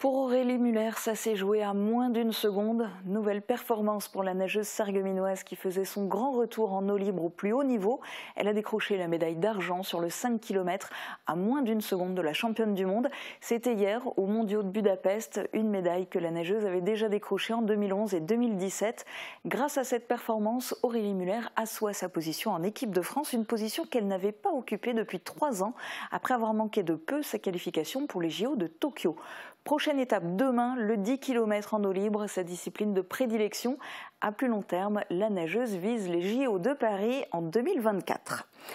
Pour Aurélie Muller, ça s'est joué à moins d'une seconde. Nouvelle performance pour la nageuse sargueminoise qui faisait son grand retour en eau libre au plus haut niveau. Elle a décroché la médaille d'argent sur le 5 km à moins d'une seconde de la championne du monde. C'était hier au mondiaux de Budapest, une médaille que la nageuse avait déjà décrochée en 2011 et 2017. Grâce à cette performance, Aurélie Muller assoit sa position en équipe de France, une position qu'elle n'avait pas occupée depuis trois ans après avoir manqué de peu sa qualification pour les JO de Tokyo. Prochaine étape demain, le 10 km en eau libre, sa discipline de prédilection. À plus long terme, la nageuse vise les JO de Paris en 2024.